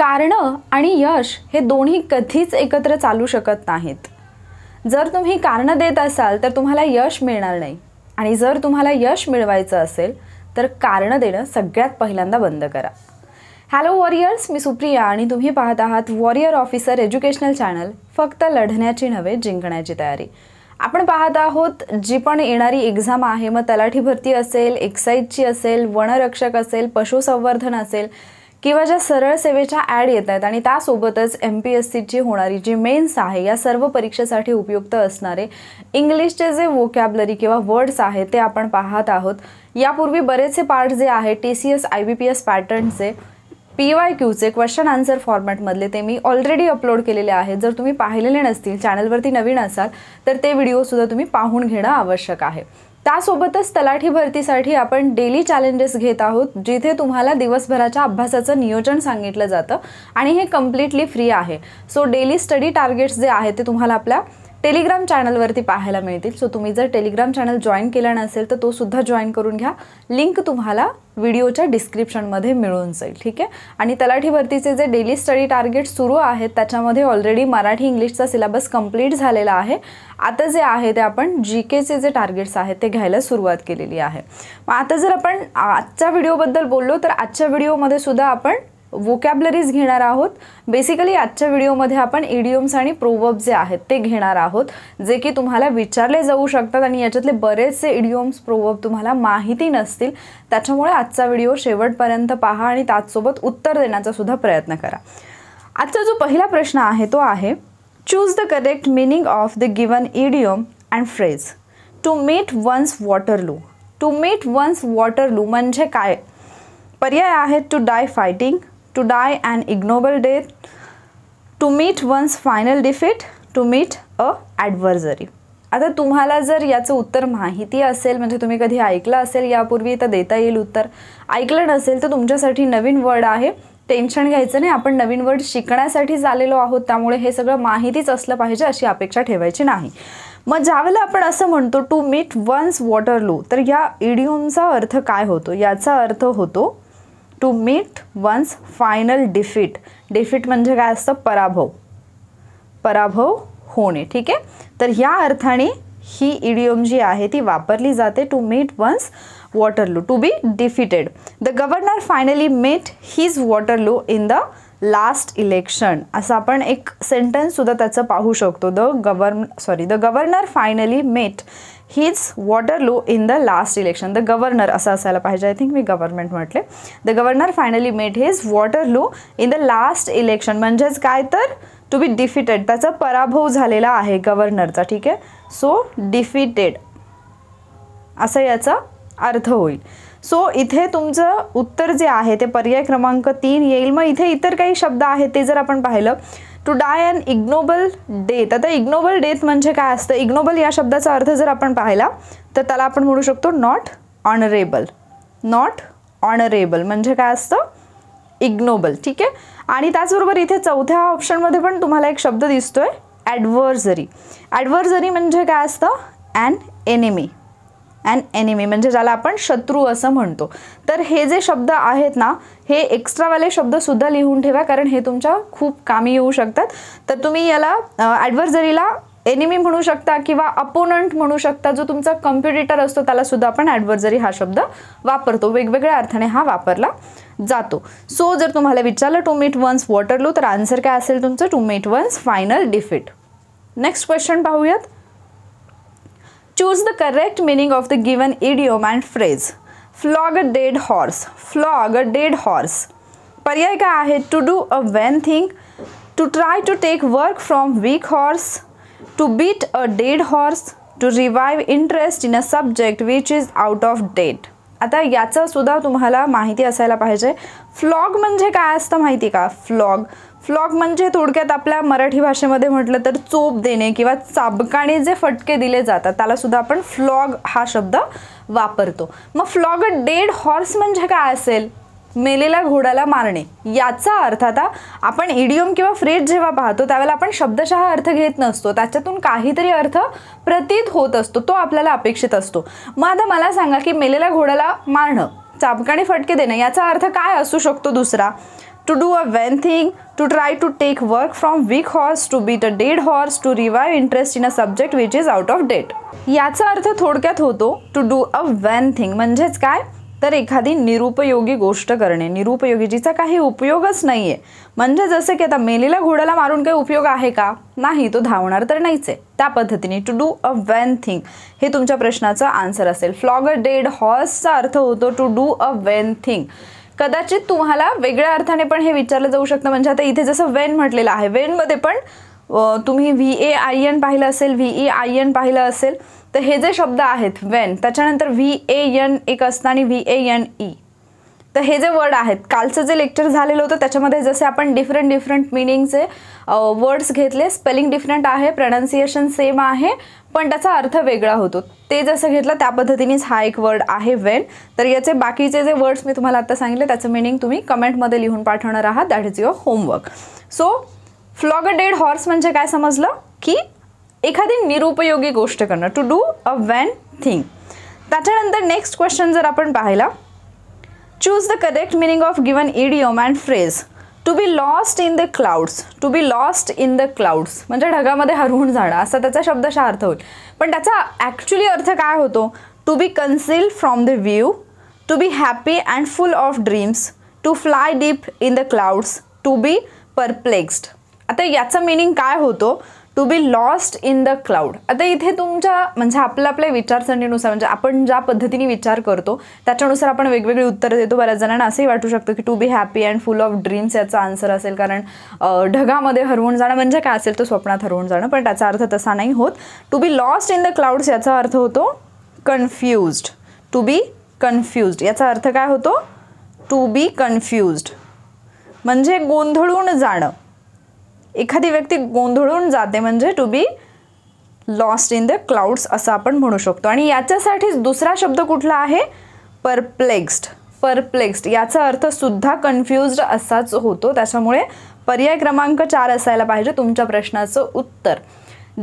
कारणं आणि यश हे दोन्ही कधीच एकत्र चालू शकत नाहीत जर तुम्ही कारणं देत असाल तर तुम्हाला यश मिळणार नाही आणि जर तुम्हाला यश मिळवायचं असेल तर कारणं देणं सगळ्यात पहिल्यांदा बंद करा हॅलो वॉरियर्स मी सुप्रिया आणि तुम्ही पाहत आहात वॉरियर ऑफिसर एज्युकेशनल चॅनल फक्त लढण्याची नव्हे जिंकण्याची तयारी आपण पाहत आहोत जी पण येणारी एक्झाम आहे मग तलाठी भरती असेल एक्साईजची असेल वनरक्षक असेल पशुसंवर्धन असेल किंवा ज्या सरळ सेवेच्या ॲड येत आहेत आणि त्यासोबतच एम पी एस सीची होणारी जी मेन्स आहे या सर्व परीक्षेसाठी उपयुक्त असणारे इंग्लिशचे जे वोकॅबलरी किंवा वर्ड्स आहेत ते आपण पाहत आहोत यापूर्वी बरेचसे पार्ट जे आहे T C S I B P S पॅटर्नचे पी वाय क्यूचे क्वेश्चन आन्सर फॉर्मॅटमधले ते मी ऑलरेडी अपलोड केलेले आहेत जर तुम्ही पाहिलेले नसतील चॅनलवरती नवीन असाल तर ते व्हिडिओसुद्धा तुम्ही पाहून घेणं आवश्यक आहे त्यासोबतच तलाठी भरतीसाठी आपण डेली चॅलेंजेस घेत आहोत जिथे तुम्हाला दिवसभराच्या अभ्यासाचं नियोजन सांगितलं जातं आणि हे कम्प्लिटली फ्री आहे सो डेली स्टडी टार्गेट्स जे आहे ते तुम्हाला आपल्या टेलिग्राम चॅनलवरती पाहायला मिळतील सो तुम्ही जर टेलिग्राम चॅनल जॉईन केला नसेल तर तो सुद्धा जॉईन करून घ्या लिंक तुम्हाला व्हिडिओच्या डिस्क्रिप्शनमध्ये मिळून जाईल ठीक आहे आणि तलाठी जे डेली स्टडी टार्गेट सुरू आहेत त्याच्यामध्ये ऑलरेडी मराठी इंग्लिशचा सिलेबस कंप्लीट झालेला आहे आता जे आहे ते आपण जी केचे जे टार्गेट्स आहेत ते घ्यायला सुरुवात केलेली आहे मग आता जर आपण आजच्या व्हिडिओबद्दल बोललो तर आजच्या व्हिडिओमध्ये सुद्धा आपण वोकॅबलरीज घेणार आहोत बेसिकली आजच्या व्हिडिओमध्ये आपण इडियम्स आणि प्रोवब जे आहेत ते घेणार आहोत जे की तुम्हाला विचारले जाऊ शकतात आणि याच्यातले बरेचसे इडियम्स प्रोवब तुम्हाला माहिती नसतील त्याच्यामुळे आजचा व्हिडिओ शेवटपर्यंत पहा आणि त्याचसोबत उत्तर देण्याचा सुद्धा प्रयत्न करा आजचा जो पहिला प्रश्न आहे तो आहे choose the correct meaning of the given idiom and phrase to met one's Waterloo to met one's Waterloo म्हणजे काय पर्याय आहेत to die fighting to die an ignoble death, to meet one's final defeat, to meet a adversary. आता तुम्हाला जर याचं उत्तर माहिती असेल म्हणजे तुम्ही कधी ऐकलं असेल यापूर्वी तर देता येईल उत्तर ऐकलं नसेल तर तुमच्यासाठी नवीन वर्ड आहे टेन्शन घ्यायचं नाही आपण नवीन वर्ड शिकण्यासाठी झालेलो आहोत त्यामुळे हे सगळं माहितीच असलं पाहिजे अशी अपेक्षा ठेवायची नाही मग ज्यावेळेला आपण असं म्हणतो टू मीट वन्स लो तर या इडिओमचा अर्थ काय होतो याचा अर्थ होतो to meet one's final defeat defeat म्हणजे काय असतं पराभव पराभव होणे ठीक आहे तर ह्या अर्थाने ही इडियम जी आहे ती वापरली जाते to meet one's Waterloo to be defeated the governor finally met his Waterloo in the last election असं आपण एक सेंटेन्ससुद्धा त्याचं पाहू शकतो the govern sorry the governor finally met his Waterloo in the last election the governor असं असायला पाहिजे आय थिंक मी गव्हर्नमेंट म्हटले the governor finally made his Waterloo in the last election म्हणजेच काय तर टू बी डिफिटेड त्याचा पराभव झालेला आहे गव्हर्नरचा ठीक आहे सो डिफिटेड असं याचा अर्थ होईल सो इथे तुमचं उत्तर जे आहे ते पर्याय क्रमांक तीन येईल मग इथे इतर काही शब्द आहेत ते जर आपण पाहिलं to die an ignoble death आता इग्नोबल डेथ म्हणजे काय असतं इग्नोबल या शब्दाचा अर्थ जर आपण पाहिला तर त्याला आपण म्हणू शकतो नॉट ऑनरेबल नॉट ऑनरेबल म्हणजे काय असतं इग्नोबल ठीक आहे आणि त्याचबरोबर इथे चौथ्या ऑप्शनमध्ये पण तुम्हाला एक शब्द दिसतोय ॲडव्हर्झरी ॲडव्हर्झरी म्हणजे काय असतं अँड एनिमी अँड एनिमी म्हणजे ज्याला आपण शत्रू असं म्हणतो तर हे जे शब्द आहेत ना हे एक्स्ट्रावाले शब्दसुद्धा लिहून ठेवा कारण हे तुमच्या खूप कामी येऊ शकतात तर तुम्ही याला ॲडव्हर्जरीला एनिमी म्हणू शकता किंवा अपोनंट म्हणू शकता जो तुमचा कम्प्युटेटर असतो त्याला सुद्धा आपण ॲडव्हर्जरी हा शब्द वापरतो वेगवेगळ्या अर्थाने हा वापरला जातो सो जर तुम्हाला विचारलं टू मेट वन्स वॉटरलू तर आन्सर काय असेल तुमचं to met one's final defeat next question पाहूयात Choose the correct meaning of the given idiom and phrase. Flog a dead horse. Flog a dead horse. पर्याय काय आहे to do a vain thing to try to take work from weak horse to beat a dead horse to revive interest in a subject which is out of date आता याचंसुद्धा तुम्हाला माहिती असायला पाहिजे flog म्हणजे काय असतं माहिती का फ्लॉग फ्लॉग म्हणजे थोडक्यात आपल्या मराठी भाषेमध्ये म्हटलं तर चोप देणे किंवा चाबकाने जे फटके दिले जातात त्याला सुद्धा आपण फ्लॉग हा शब्द वापरतो मग फ्लॉग डेड हॉर्स म्हणजे काय असेल मेलेल्या घोड्याला मारणे याचा अर्थ आता आपण इडियम किंवा फ्रेज जेव्हा पाहतो त्यावेळेला आपण शब्दशः अर्थ घेत नसतो त्याच्यातून काहीतरी अर्थ प्रतीत होत असतो तो आपल्याला अपेक्षित असतो मग आता मला सांगा की मेलेल्या घोड्याला मारणं चाबकाने फटके देणं याचा अर्थ काय असू शकतो दुसरा to do a vain thing, to try to take work from weak horse, to beat a dead horse, to revive interest in a subject which is out of date. याचा अर्थ थोडक्यात होतो to do a vain thing म्हणजेच काय तर एखादी निरुपयोगी गोष्ट करणे निरुपयोगी जिचा काही उपयोगच नाही आहे म्हणजे जसं की आता मेलेला घोड्याला मारून काही उपयोग आहे का नाही तो धावणार तर नाहीच आहे त्या पद्धतीने to do a vain thing हे तुमच्या प्रश्नाचं आन्सर असेल फ्लॉग अ डेड हॉर्सचा अर्थ होतो to do a vain thing कदाचित तुम्हाला वेगळ्या अर्थाने पण हे विचारलं जाऊ शकतं म्हणजे आता इथे जसं वेन म्हटलेलं आहे वेनमध्ये पण तुम्ही व्ही ए आय एन पाहिलं असेल व्ही ई आय एन पाहिलं असेल तर हे जे शब्द आहेत वेन त्याच्यानंतर व्ही ए एन एक असतं आणि व्ही ए एन ई तर हे जे वर्ड आहेत कालचं जे लेक्चर झालेलं होतं त्याच्यामध्ये जसे आपण डिफरंट डिफरंट मिनिंगचे वर्ड्स घेतले स्पेलिंग डिफरंट आहे प्रनाऊन्सिएशन सेम आहे पण त्याचा अर्थ वेगळा होतो ते जसं घेतलं त्या पद्धतीनेच हा एक वर्ड आहे वेन तर याचे बाकीचे जे वर्ड्स मी तुम्हाला आता सांगितले त्याचं मिनिंग तुम्ही कमेंटमध्ये लिहून पाठवणार आहात that is your homework so flog a dead horse म्हणजे काय समजलं की एखादी निरुपयोगी गोष्ट करणं to do a vain thing त्याच्यानंतर नेक्स्ट क्वेश्चन जर आपण पाहिला Choose the correct meaning of given idiom and phrase. To be lost in the clouds to be lost in the clouds म्हणजे ढगामध्ये हरवून जाणं असा त्याचा शब्दशः अर्थ होईल पण त्याचा ॲक्च्युली अर्थ काय होतो to be conceal from the view to be happy and full of dreams to fly deep in the clouds to be perplexed आता याचं मिनिंग काय होतो to be lost in the cloud आता इथे तुमच्या म्हणजे आपल्या आपल्या विचारसरणीनुसार म्हणजे आपण ज्या पद्धतीने विचार करतो त्याच्यानुसार आपण वेगवेगळी उत्तरं देतो बऱ्याच जणांना असंही वाटू शकतो की to be happy and full of dreams याचा आन्सर असेल कारण ढगामध्ये हरवून जाणं म्हणजे काय असेल तर स्वप्नात हरवून जाणं पण त्याचा अर्थ तसा नाही होत to be lost in the clouds याचा अर्थ होतो कन्फ्युज्ड टू बी कन्फ्युज्ड याचा अर्थ काय होतो टू बी कन्फ्युज्ड म्हणजे गोंधळून जाणं एखादी व्यक्ती गोंधळून जाते म्हणजे to be lost in the clouds असं आपण म्हणू शकतो आणि याच्यासाठीच दुसरा शब्द कुठला आहे परप्लेक्स्ड परप्लेक्स्ड याचा अर्थ सुद्धा कन्फ्युज्ड असाच होतो त्याच्यामुळे पर्याय क्रमांक चार असायला पाहिजे तुमच्या प्रश्नाचं उत्तर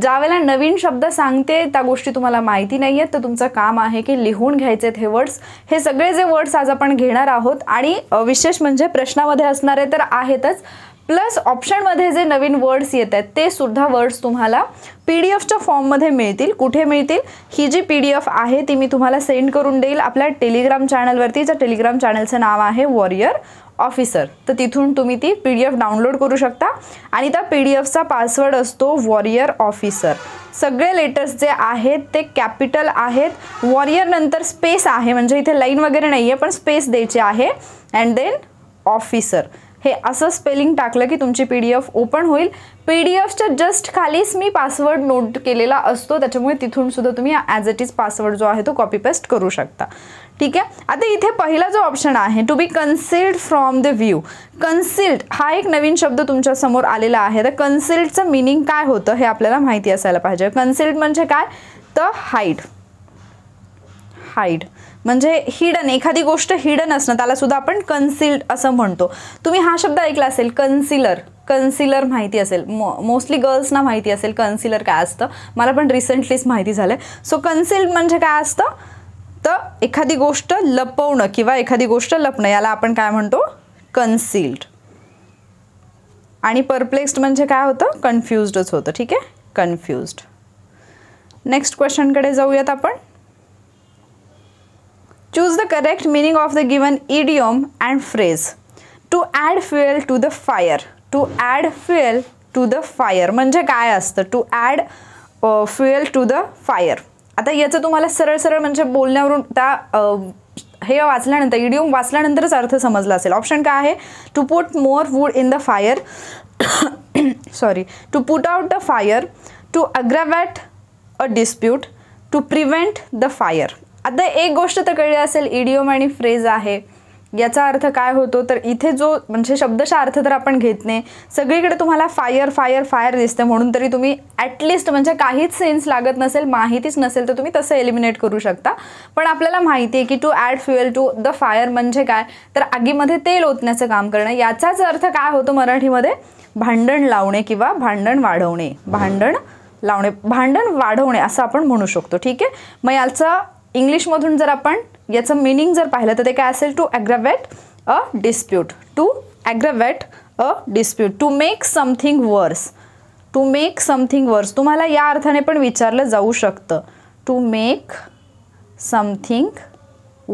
ज्यावेळेला नवीन शब्द सांगते त्या गोष्टी तुम्हाला माहिती नाही आहेत तर तुमचं काम आहे की लिहून घ्यायचे हे वर्ड्स हे सगळे जे वर्ड्स आज आपण घेणार आहोत आणि विशेष म्हणजे प्रश्नामध्ये असणारे तर आहेतच प्लस ऑप्शनमध्ये जे नवीन वर्ड्स येत आहेत ते सुद्धा वर्ड्स तुम्हाला पी डी एफच्या फॉर्ममध्ये मिळतील कुठे मिळतील ही जी पी डी एफ आहे ती मी तुम्हाला सेंड करून देईल आपल्या टेलिग्राम चॅनलवरती ज्या टेलिग्राम चॅनलचं नाव आहे वॉरियर ऑफिसर तर तिथून तुम्ही ती पी डी एफ डाउनलोड करू शकता आणि त्या पी डी एफचा पासवर्ड असतो वॉरियर ऑफिसर सगळे लेटर्स जे आहेत ते कॅपिटल आहेत वॉरियर नंतर स्पेस आहे म्हणजे इथे लाईन वगैरे नाही आहे पण स्पेस द्यायची आहे अँड देन ऑफिसर हे असं स्पेलिंग टाकलं की तुमची पी डी एफ ओपन होईल पी डी एफच्या जस्ट खालीच मी पासवर्ड नोट केलेला असतो त्याच्यामुळे तिथून सुद्धा तुम्ही ॲज इट इज पासवर्ड जो आहे तो कॉपी पेस्ट करू शकता ठीक आहे आता इथे पहिला जो ऑप्शन आहे to be concealed from the view concealed हा एक नवीन शब्द तुमच्या समोर आलेला आहे तर कन्सिल्डचं मिनिंग काय होतं हे आपल्याला माहिती असायला पाहिजे कन्सिल्ड म्हणजे काय तर हाईड हाईड म्हणजे हिडन एखादी गोष्ट हिडन असणं त्याला सुद्धा आपण कन्सिल्ड असं म्हणतो तुम्ही हा शब्द ऐकला असेल कन्सिलर कन्सिलर माहिती असेल मो मोस्टली गर्ल्सना माहिती असेल कन्सिलर काय असतं मला पण रिसेंटलीच माहिती झालं सो कन्सिल्ड म्हणजे काय असतं तर एखादी गोष्ट लपवणं किंवा एखादी गोष्ट लपणं याला आपण काय म्हणतो कन्सिल्ड आणि परप्लेक्स्ड म्हणजे काय होतं कन्फ्युजच होतं ठीक आहे कन्फ्युज्ड नेक्स्ट क्वेश्चनकडे जाऊयात आपण choose the correct meaning of the given idiom and phrase to add fuel to the fire to add fuel to the fire म्हणजे काय असतं to add fuel to the fire आता याचं तुम्हाला सरळ सरळ म्हणजे बोलण्यावरून त्या हे वाचल्यानंतर इडियम वाचल्यानंतरच अर्थ समजला असेल ऑप्शन काय आहे to put more wood in the fire sorry to put out the fire to aggravate a dispute to prevent the fire आता एक गोष्ट तर कळली असेल इडिओम आणि फ्रेज आहे याचा अर्थ काय होतो तर इथे जो म्हणजे शब्दशा अर्थ तर आपण घेत नाही सगळीकडे तुम्हाला फायर फायर फायर दिसतं म्हणून तरी तुम्ही ॲटलिस्ट म्हणजे काहीच सेन्स लागत नसेल माहितीच नसेल तर तुम्ही तसं एलिमिनेट करू शकता पण आपल्याला माहिती आहे की to add fuel to the fire म्हणजे काय तर आगीमध्ये तेल ओतण्याचं काम करणं याचाच अर्थ काय होतो मराठीमध्ये भांडण लावणे किंवा भांडण वाढवणे भांडण लावणे भांडण वाढवणे असं आपण म्हणू शकतो ठीक आहे मग याचा इंग्लिशमधून जर आपण याचं मिनिंग जर पाहिलं तर ते काय असेल to aggravate a dispute to aggravate a dispute to make something worse to make something worse तुम्हाला या अर्थाने पण विचारलं जाऊ शकतं टू मेक समथिंग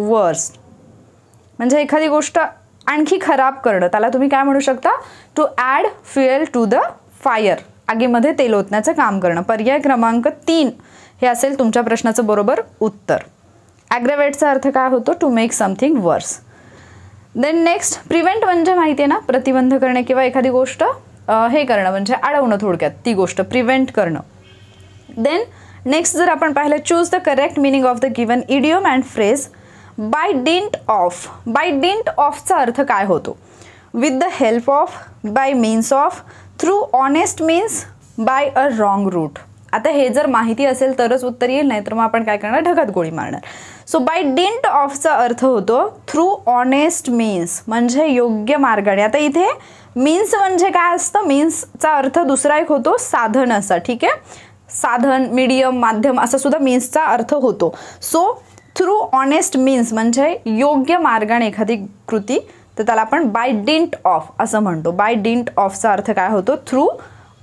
वर्स म्हणजे एखादी गोष्ट आणखी खराब करणं त्याला तुम्ही काय म्हणू शकता to add fuel to the fire आगीमध्ये तेल ओतण्याचं काम करणं पर्याय क्रमांक तीन हे असेल तुमच्या प्रश्नाचं बरोबर उत्तर ॲग्रेवेटचा अर्थ काय होतो to make something worse then next prevent म्हणजे माहिती आहे ना प्रतिबंध करणे किंवा एखादी गोष्ट हे करणं म्हणजे अडवणं थोडक्यात ती गोष्ट प्रिव्हेंट करणं देन नेक्स्ट जर आपण पाहिलं choose the correct meaning of the given idiom and phrase by dint of by dint ऑफचा अर्थ काय होतो with the help of by means of through honest means by a wrong route आता हे जर माहिती असेल तरच उत्तर येईल नाही तर मग आपण काय करणार ढगात गोळी मारणार सो बाय डिंट ऑफचा अर्थ होतो थ्रू ऑनेस्ट मीन्स म्हणजे योग्य मार्गाने आता इथे मीन्स म्हणजे काय असतं मीन्सचा अर्थ दुसरा एक होतो साधन असा ठीक आहे साधन मीडियम माध्यम असा सुद्धा मीन्सचा अर्थ होतो सो थ्रू ऑनेस्ट मीन्स म्हणजे योग्य मार्गाने एखादी कृती तर त्याला आपण बाय डिंट ऑफ असं म्हणतो बाय डिंट ऑफचा अर्थ काय होतो थ्रू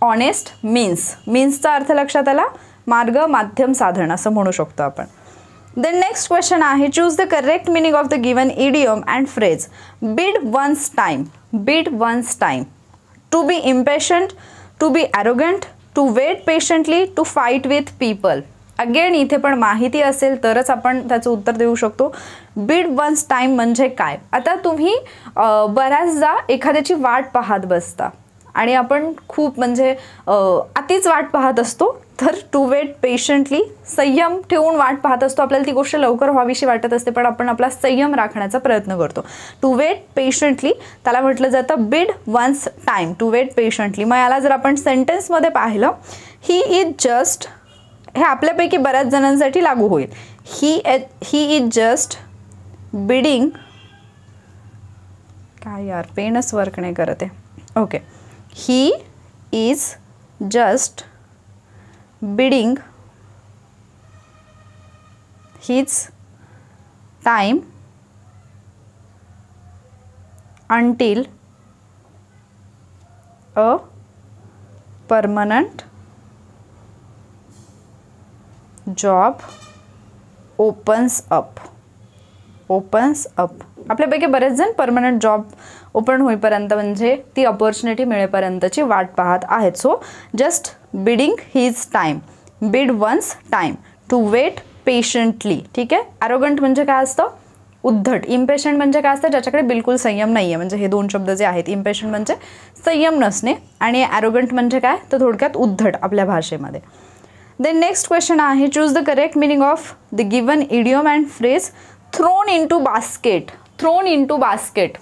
ऑनेस्ट मीन्स मीन्सचा अर्थ लक्षात आला मार्ग माध्यम साधन असं म्हणू शकतो आपण देन नेक्स्ट क्वेश्चन आहे choose the correct meaning of the given idiom and phrase bide one's time bide one's time to be impatient to be arrogant to wait patiently to fight with people again इथे पण माहिती असेल तरच आपण त्याचं उत्तर देऊ शकतो बीड वन्स टाईम म्हणजे काय आता तुम्ही बऱ्याचदा एखाद्याची वाट पाहत बसता आणि आपण खूप म्हणजे अतिच वाट पाहत असतो तर टू वेट पेशंटली संयम ठेवून वाट पाहत असतो आपल्याला ती गोष्ट लवकर व्हावीशी वाटत असते पण आपण आपला संयम राखण्याचा प्रयत्न करतो टू वेट पेशंटली त्याला म्हटलं जातं bide one's time to wait patiently मग याला जर आपण सेंटेन्समध्ये पाहिलं ही इज जस्ट हे आपल्यापैकी बऱ्याच जणांसाठी लागू होईल he he is just biding काय यार पेनस वर्क नाही करत आहे okay he is just biding his time until a permanent job opens up opens up आपल्यापैकी बरेच जण पर्मनंट जॉब ओपन होईपर्यंत म्हणजे ती ऑपॉर्च्युनिटी मिळेपर्यंतची वाट पाहत आहेत so just biding his time bide one's time to wait patiently ठीक आहे ॲरोगंट म्हणजे काय असतं उद्धट इम्पेशंट म्हणजे काय असतं ज्याच्याकडे बिलकुल संयम नाही आहे म्हणजे हे दोन शब्द जे आहेत इम्पेशंट म्हणजे संयम नसणे आणि ॲरोगंट म्हणजे काय तर थोडक्यात उद्धट आपल्या भाषेमध्ये देन नेक्स्ट क्वेश्चन आहे choose the correct meaning of the given idiom and phrase thrown into basket thrown into basket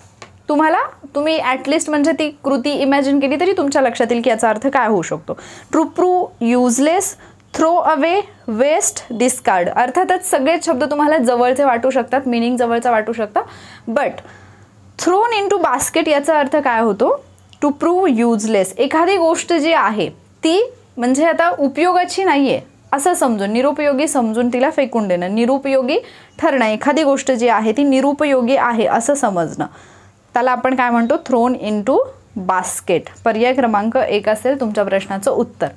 तुम्हाला तुम्ही ॲटलिस्ट म्हणजे ती कृती इमॅजिन केली तरी तुमच्या लक्षात येईल की याचा अर्थ काय होऊ शकतो to prove useless throw away waste discard अर्थातच सगळेच शब्द तुम्हाला जवळचे वाटू शकतात मिनिंग जवळचा वाटू शकतं but thrown into basket याचा अर्थ काय होतो टू प्रूव्ह युजलेस एखादी गोष्ट जी आहे ती म्हणजे आता उपयोगाची नाही आहे असं समजून निरुपयोगी समजून तिला फेकून देणं निरुपयोगी ठरणं एखादी गोष्ट जी आहे ती निरुपयोगी आहे असं समजणं त्याला आपण काय म्हणतो थ्रोन इन टू बास्केट पर्याय क्रमांक एक असेल तुमच्या प्रश्नाचं उत्तर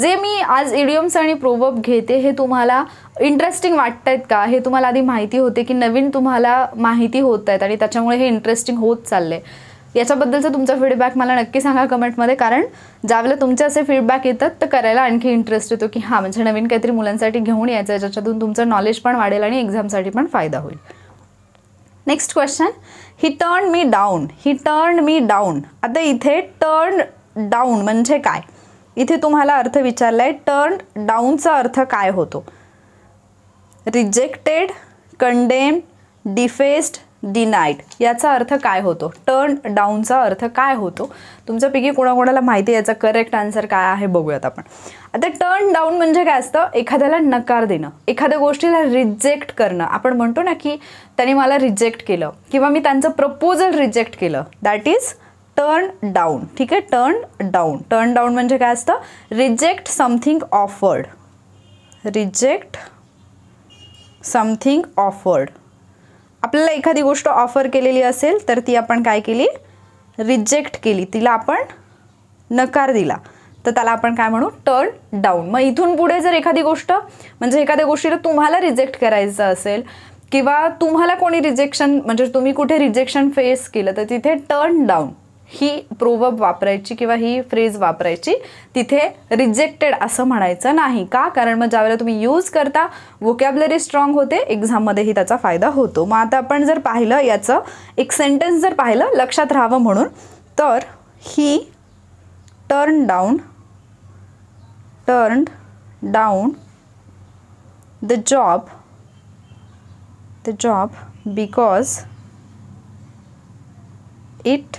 जे मी आज इडियम्स आणि प्रोवर्ब घेते हे तुम्हाला इंटरेस्टिंग वाटत आहेत का हे तुम्हाला आधी माहिती होते की नवीन तुम्हाला माहिती होत आहेत आणि त्याच्यामुळे हे इंटरेस्टिंग होत चालले याच्याबद्दलचा तुमचा फीडबॅक मला नक्की सांगा कमेंटमध्ये कारण ज्यावेळेला तुमचे असे फीडबॅक येतात तर करायला आणखी इंटरेस्ट येतो की हां म्हणजे नवीन काहीतरी मुलांसाठी घेऊन यायचं ज्याच्यातून तुमचं नॉलेज पण वाढेल आणि एक्झामसाठी पण फायदा होईल next question he turn me down he turn me down आता इथे टर्न डाऊन म्हणजे काय इथे तुम्हाला अर्थ विचारला आहे टर्न डाऊनचा अर्थ काय होतो रिजेक्टेड कंडेम डिफेस्ड डिनाईड याचा अर्थ काय होतो टर्न डाऊनचा अर्थ काय होतो तुमच्यापैकी कोणाकोणाला माहिती याचा करेक्ट आन्सर काय आहे बघूयात आपण आता टर्न डाऊन म्हणजे काय असतं एखाद्याला नकार देणं एखाद्या गोष्टीला रिजेक्ट करणं आपण म्हणतो ना की त्याने मला रिजेक्ट केलं किंवा मी त्यांचं प्रपोजल रिजेक्ट केलं दॅट इज टर्न डाऊन ठीक आहे टर्न डाऊन टर्न डाऊन म्हणजे काय असतं reject something offered reject something offered आपल्याला एखादी गोष्ट ऑफर केलेली असेल तर ती आपण काय केली रिजेक्ट केली तिला आपण नकार दिला तर त्याला आपण काय म्हणू टर्न डाऊन मग इथून पुढे जर एखादी गोष्ट म्हणजे एखाद्या गोष्टीला तुम्हाला रिजेक्ट करायचं असेल किंवा तुम्हाला कोणी रिजेक्शन म्हणजे तुम्ही कुठे रिजेक्शन फेस केलं तर तिथे टर्न डाऊन ही प्रोवब वापरायची किंवा ही फ्रेज वापरायची तिथे रिजेक्टेड असं म्हणायचं नाही का कारण मग ज्यावेळेला तुम्ही यूज करता वोकॅबलरी स्ट्रॉंग होते एक्झाममध्येही त्याचा फायदा होतो मग आता आपण जर पाहिलं याचं एक सेंटेन्स जर पाहिलं लक्षात राहावं म्हणून तर he turn down turned down the job the job because it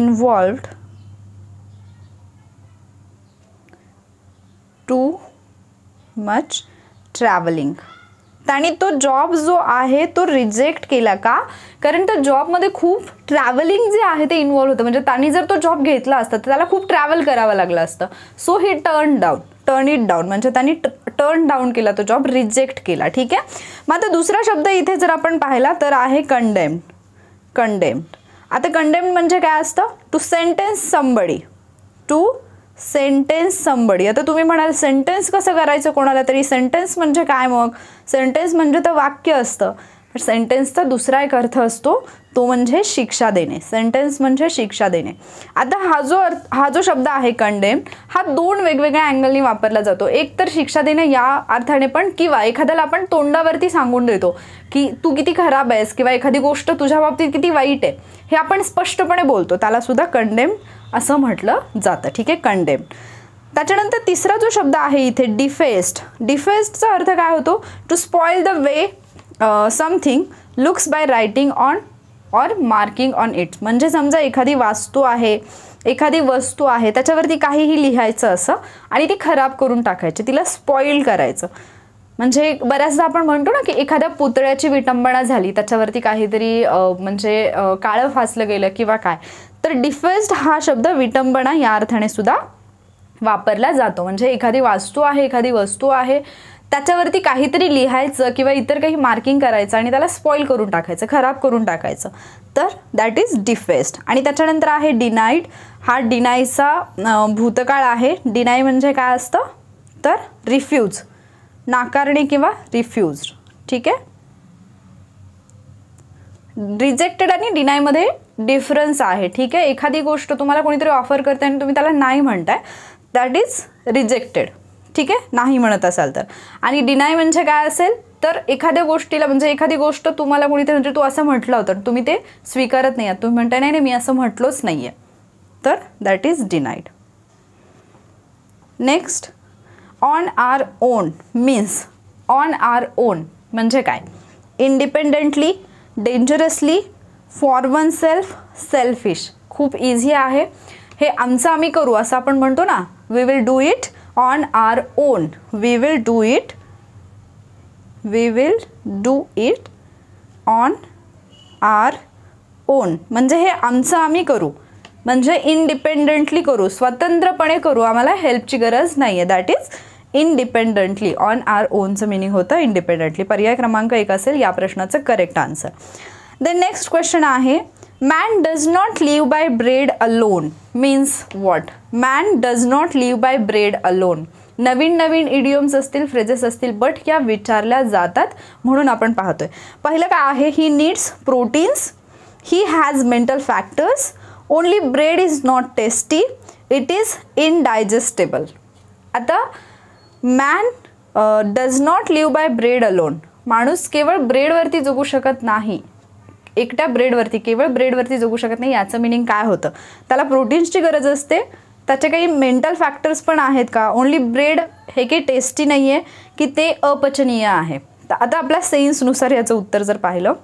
involved too much traveling त्याने तो जॉब जो आहे तो रिजेक्ट केला का कारण त्या जॉबमध्ये खूप ट्रॅव्हलिंग जे आहे ते इन्वॉल्व्ह होतं म्हणजे त्यांनी जर तो जॉब घेतला असता तर त्याला खूप ट्रॅव्हल करावं लागलं असतं so he turn down turn it down म्हणजे त्यांनी टर्न डाऊन केला तो जॉब रिजेक्ट केला ठीक आहे मग आता दुसरा शब्द इथे जर आपण पाहिला तर आहे कंडेम्ड कंडेम्ड आता कंडेम्ड म्हणजे काय असतं to sentence somebody to sentence somebody आता तुम्ही म्हणाल सेंटेन्स कसं करायचं कोणाला तरी सेंटेन्स म्हणजे काय मग सेंटेन्स म्हणजे तर वाक्य असतं सेंटेन्सचा दुसरा एक अर्थ असतो तो म्हणजे शिक्षा देणे सेंटेन्स म्हणजे शिक्षा देणे आता हा जो अर्थ हा जो शब्द आहे कंडेम हा दोन वेगवेगळ्या अँगलनी वापरला जातो एक तर शिक्षा देणे या अर्थाने पण किंवा एखाद्याला आपण तोंडावरती सांगून देतो की तू किती खराब आहेस किंवा एखादी गोष्ट तुझ्या बाबतीत किती वाईट आहे हे आपण स्पष्टपणे बोलतो त्यालासुद्धा कंडेम असं म्हटलं जातं ठीक आहे कंडेम त्याच्यानंतर तिसरा जो शब्द आहे इथे डिफेस्ट डिफेस्टचा अर्थ काय होतो to spoil the way something looks by writing on or marking on it म्हणजे समजा एखादी वास्तू आहे एखादी वस्तू आहे त्याच्यावरती काहीही लिहायचं असं आणि ती खराब करून टाकायची तिला स्पॉईल करायचं म्हणजे बऱ्याचदा आपण म्हणतो ना की एखाद्या पुतळ्याची विटंबना झाली त्याच्यावरती काहीतरी म्हणजे काळं फासलं गेलं किंवा काय तर डिफेस्ड हा शब्द विटंबना या अर्थाने सुद्धा वापरला जातो म्हणजे एखादी वास्तू आहे एखादी वस्तू आहे त्याच्यावरती काहीतरी लिहायचं किंवा इतर काही मार्किंग करायचं आणि त्याला स्पॉईल करून टाकायचं खराब करून टाकायचं तर दॅट इज डिफेस्ट आणि त्याच्यानंतर आहे डिनाईड हा डिनायचा भूतकाळ आहे डिनाय म्हणजे काय असतं तर रिफ्यूज नाकारणे किंवा रिफ्यूज ठीक आहे रिजेक्टेड आणि डिनायमध्ये डिफरन्स आहे ठीक आहे एखादी गोष्ट तुम्हाला कोणीतरी ऑफर करते आणि तुम्ही त्याला नाही म्हणताय दॅट इज रिजेक्टेड ठीक आहे नाही म्हणत असाल तर आणि डिनाय म्हणजे काय असेल तर एखाद्या गोष्टीला म्हणजे एखादी गोष्ट तुम्हाला कोणीतरी म्हणजे तू असं म्हटलं होतं तुम्ही ते स्वीकारत नाही आहात तुम्ही म्हणताय नाही नाही मी असं म्हटलोच नाही आहे तर that is denied next on our own means on our own म्हणजे काय independently dangerously for oneself selfish खूप इझी आहे हे आमचं आम्ही करू असं आपण म्हणतो ना we will do it on our own we will do it we will do it on our own म्हणजे हे आमचं आम्ही करू म्हणजे इनडिपेंडंटली करू स्वतंत्रपणे करू आम्हाला हेल्पची गरज नाही आहे that is independently on our ओनचं मिनिंग होतं इंडिपेंडंटली पर्याय क्रमांक एक असेल या प्रश्नाचं correct answer the next question आहे man does not live by bread alone means what man does not live by bread alone नवीन नवीन इडियम्स असतील फ्रेजेस असतील बट या विचारल्या जातात म्हणून आपण पाहतोय पहिलं काय आहे he needs proteins he has mental factors only bread is not tasty it is indigestible आता man does not live by bread alone माणूस केवळ ब्रेडवरती जगू शकत नाही एकट्या ब्रेडवरती केवळ ब्रेडवरती जगू शकत नाही याचं मिनिंग काय होतं त्याला प्रोटीन्सची गरज असते त्याचे काही मेंटल फॅक्टर्स पण आहेत का ओन्ली ब्रेड हे काही टेस्टी नाही आहे की ते अपचनीय आहे तर आता आपल्या सेन्सनुसार याचं उत्तर जर पाहिलं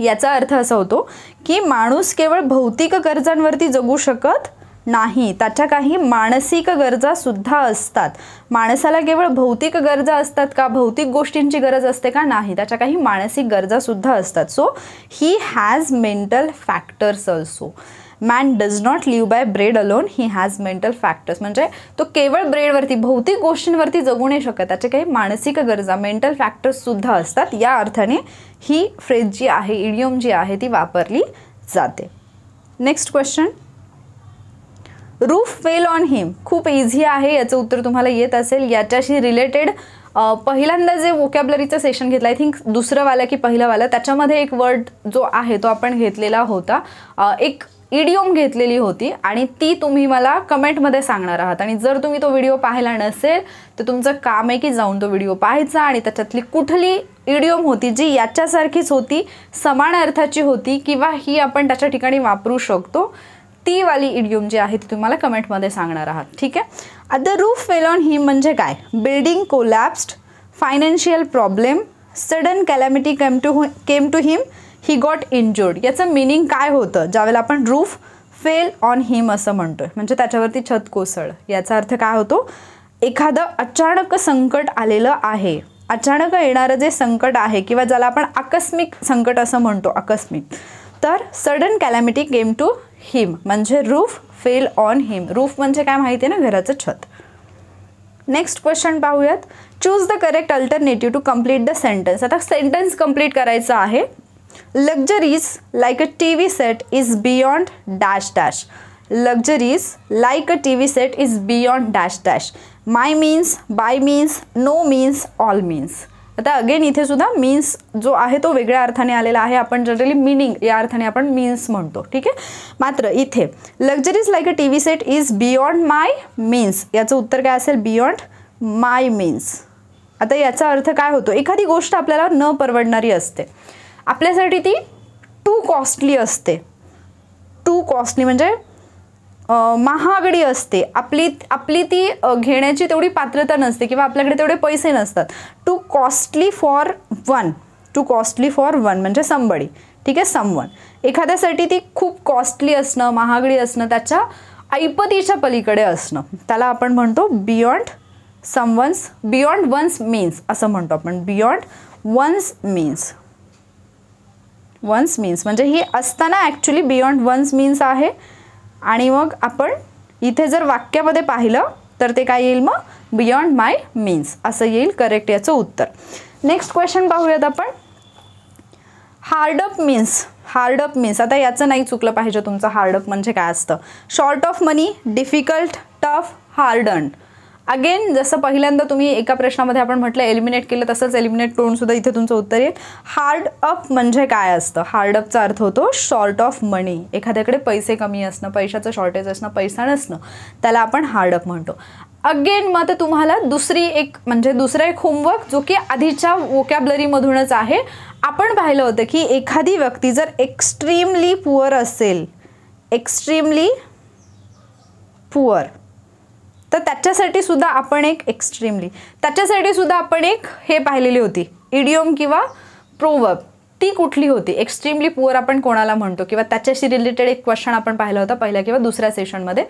याचा अर्थ असा होतो की माणूस केवळ भौतिक गरजांवरती जगू शकत नाही त्याच्या काही मानसिक गरजा सुद्धा असतात माणसाला केवळ भौतिक गरजा असतात का भौतिक गोष्टींची गरज असते का नाही त्याच्या काही मानसिक गरजा सुद्धा असतात so he has mental factors also man does not live by bread alone he has mental factors म्हणजे तो केवळ ब्रेडवरती भौतिक गोष्टींवरती जगू नाही शकत त्याचे काही मानसिक गरजा मेंटल फॅक्टर्ससुद्धा असतात या अर्थाने ही फ्रेज जी आहे इडियम जी आहे ती वापरली जाते next question roof fell on him खूप इझी आहे याचं उत्तर तुम्हाला येत असेल याच्याशी रिलेटेड पहिल्यांदा जे वोकॅबलरीचं सेशन घेतलं आय थिंक दुसरं वाला की पहिला वाला त्याच्यामध्ये एक वर्ड जो आहे तो आपण घेतलेला होता एक इडिओम घेतलेली होती आणि ती तुम्ही मला कमेंटमध्ये सांगणार आहात आणि जर तुम्ही तो व्हिडिओ पाहिला नसेल तर तुमचं काम आहे की जाऊन तो व्हिडिओ पाहायचा आणि त्याच्यातली कुठली इडिओम होती जी याच्यासारखीच होती समान अर्थाची होती किंवा ही आपण त्याच्या ठिकाणी वापरू शकतो ती वाली इडियम जी आहे ती तुम्हाला कमेंटमध्ये सांगणार आहात ठीक आहे आता the roof fell on him म्हणजे काय building collapsed financial problem sudden calamity came to came to him he got injured याचं मिनिंग काय होतं ज्यावेळेला आपण रूफ फेल ऑन हिम असं म्हणतोय म्हणजे त्याच्यावरती छत कोसळ याचा अर्थ काय होतो एखादं अचानक संकट आलेलं आहे अचानक येणारं जे संकट आहे किंवा ज्याला आपण आकस्मिक संकट असं म्हणतो आकस्मिक तर sudden calamity came to him म्हणजे roof fell on him roof म्हणजे काय माहिती आहे ना घराचं छत नेक्स्ट क्वेश्चन पाहूयात choose the correct alternative to complete the sentence आता सेंटेन्स कम्प्लीट करायचं आहे luxuries like a T V set is beyond dash dash luxuries like a T V set is beyond dash dash my means by means no means all means आता again इथे सुद्धा means जो आहे तो वेगळ्या अर्थाने आलेला आहे आपण जनरली मिनिंग या अर्थाने आपण मीन्स म्हणतो ठीक आहे मात्र इथे luxuries like a T V set is beyond my means याचं उत्तर काय असेल बियॉन्ड माय मीन्स आता याचा अर्थ काय होतो एखादी गोष्ट आपल्याला न परवडणारी असते आपल्यासाठी ती टू कॉस्टली असते टू कॉस्टली म्हणजे महागडी असते आपली आपली ती घेण्याची तेवढी पात्रता नसते किंवा आपल्याकडे तेवढे पैसे नसतात too costly for one too costly for one म्हणजे संबडी ठीक आहे समवन एखाद्यासाठी ती खूप कॉस्टली असणं महागडी असणं त्याच्या ऐपतीच्या पलीकडे असणं त्याला आपण म्हणतो beyond someone's beyond one's means असं म्हणतो आपण beyond one's means one's means म्हणजे ही असताना ॲक्च्युली बियॉन्ड वन्स मीन्स आहे आणि मग आपण इथे जर वाक्यामध्ये पाहिलं तर ते काय येईल मग बियॉन्ड माय मीन्स असं येईल करेक्ट याचं उत्तर नेक्स्ट क्वेश्चन पाहूयात आपण हार्डअप मीन्स हार्डअप मीन्स आता याचं नाही चुकलं पाहिजे तुमचं हार्डअप म्हणजे काय असतं short of money difficult tough harden again जसं पहिल्यांदा तुम्ही एका प्रश्नामध्ये आपण म्हटलं एलिमिनेट केलं तसंच एलिमिनेट करून सुद्धा इथे तुमचं उत्तर येईल हार्ड अप म्हणजे काय असतं हार्ड अपचा अर्थ होतो शॉर्ट ऑफ मनी एखाद्याकडे पैसे कमी असणं पैशाचं शॉर्टेज असणं पैसा नसणं त्याला आपण हार्ड अप म्हणतो अगेन मग ते तुम्हाला दुसरी एक म्हणजे दुसरं एक होमवर्क जो की आधीच्या वोकॅबलरीमधूनच आहे आपण पाहिलं होतं की एखादी व्यक्ती जर एक्स्ट्रीमली पुअर असेल एक्स्ट्रीमली पुअर तर त्याच्यासाठी सुद्धा आपण एक एक्स्ट्रीमली त्याच्यासाठी सुद्धा आपण एक हे पाहिलेली होती इडियोम किंवा प्रोवर्ब ती कुठली होती एक्स्ट्रीमली पुअर आपण कोणाला म्हणतो किंवा त्याच्याशी रिलेटेड एक क्वेश्चन आपण पाहिला होता पहिल्या किंवा दुसऱ्या सेशनमध्ये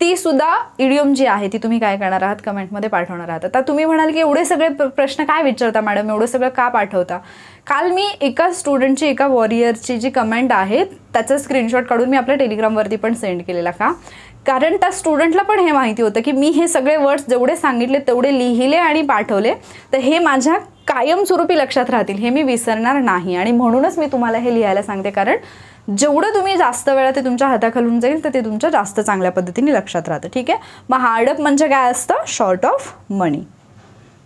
ती सुद्धा इडियम जी आहे ती तुम्ही काय करणार आहात कमेंटमध्ये पाठवणार आहात आता तुम्ही म्हणाल की एवढे सगळे प्रश्न काय विचारता मॅडम एवढं सगळं का पाठवता काल मी एका स्टुडंटची एका वॉरियरची जी कमेंट आहे त्याचा स्क्रीनशॉट काढून मी आपल्या टेलिग्रामवरती पण सेंड केलेला का कारण त्या स्टुडंटला पण हे माहिती होतं की मी हे सगळे वर्ड्स जेवढे सांगितले तेवढे लिहिले आणि पाठवले तर हे माझ्या कायमस्वरूपी लक्षात राहतील हे मी विसरणार नाही आणि म्हणूनच मी तुम्हाला हे लिहायला सांगते कारण जेवढं तुम्ही जास्त वेळा ते तुमच्या हाताखालून जाईल तर ते तुमच्या जास्त चांगल्या पद्धतीने लक्षात राहतं ठीक आहे मग हार्डअप म्हणजे काय असतं short of money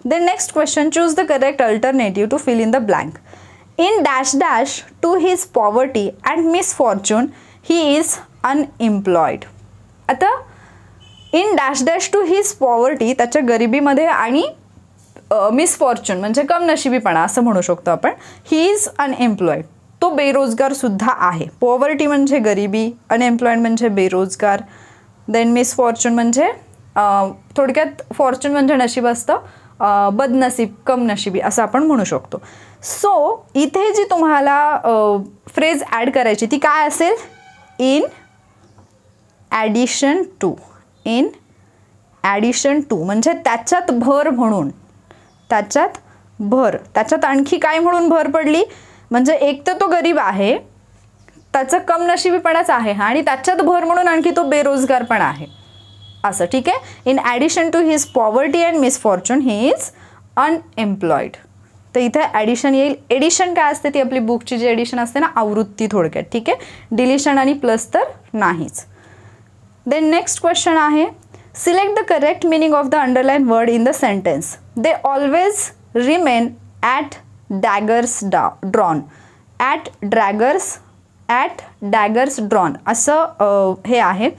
then next question choose the correct alternative to fill in the blank in dash dash to his poverty and fortune he is unemployed आता in dash dash to his poverty त्याच्या गरिबीमध्ये आणि मिसफॉर्च्युन म्हणजे कमनशिबीपणा असं म्हणू शकतो आपण ही is unemployed तो बेरोजगारसुद्धा आहे पॉवर्टी म्हणजे गरिबी अनएम्प्लॉईड म्हणजे बेरोजगार देन मिसफॉर्च्युन म्हणजे थोडक्यात फॉर्च्युन म्हणजे नशीब असतं बदनसीब नशिबी असं आपण म्हणू शकतो सो इथे जी तुम्हाला फ्रेज ॲड करायची ती काय असेल in addition to in addition to म्हणजे त्याच्यात भर म्हणून त्याच्यात भर त्याच्यात आणखी काय म्हणून भर पडली म्हणजे एक तर तो गरीब आहे त्याचं कमनशिबीपणाच आहे आणि त्याच्यात भर म्हणून आणखी तो बेरोजगार पण आहे असं ठीक आहे in addition to his poverty and misfortune he is unemployed तर इथे ॲडिशन येईल एडिशन काय असते ती आपली बुकची जी एडिशन असते ना आवृत्ती थोडक्यात ठीक आहे डिलिशन आणि प्लस तर नाहीच देन नेक्स्ट क्वेश्चन आहे select the correct meaning of the underline word in the sentence they always remain at daggers डा drawn at draggers at daggers drawn असं हे आहे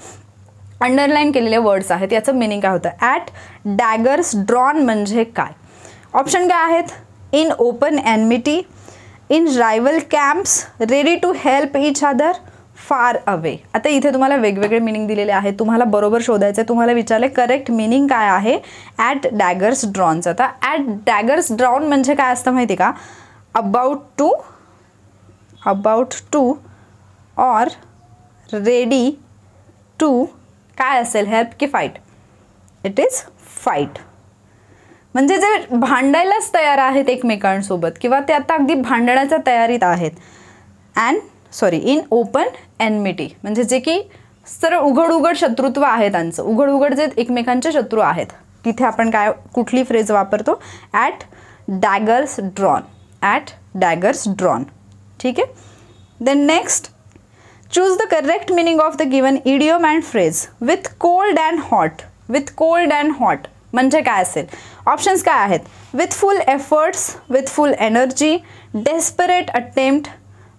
अंडरलाईन केलेले वर्ड्स आहेत याचं मिनिंग काय होतं ॲट डॅगर्स ड्रॉन म्हणजे काय ऑप्शन काय आहेत in open enmity in rival camps ready to help each other far away आता इथे तुम्हाला वेगवेगळे मिनिंग दिलेले आहे तुम्हाला बरोबर शोधायचं तुम्हाला विचारले करेक्ट मिनिंग काय आहे ॲट डॅगर्स ड्रॉनचं आता ॲट डॅगर्स ड्रॉन म्हणजे काय असतं माहिती का about to about to or ready to काय असेल हेल्प की फाईट इट इज फाईट म्हणजे जे भांडायलाच तयार आहेत एकमेकांसोबत किंवा ते आता अगदी भांडण्याच्या तयारीत आहेत and sorry in open enmity म्हणजे जे की सर उघड उघड शत्रुत्व आहे त्यांचं उघड उघड जे एकमेकांचे शत्रू आहेत तिथे आपण काय कुठली फ्रेज वापरतो at daggers drawn at daggers drawn ठीक आहे then next choose the correct meaning of the given idiom and phrase with cold and hot with cold and hot म्हणजे काय असेल ऑप्शन्स काय आहेत with full efforts with full energy desperate attempt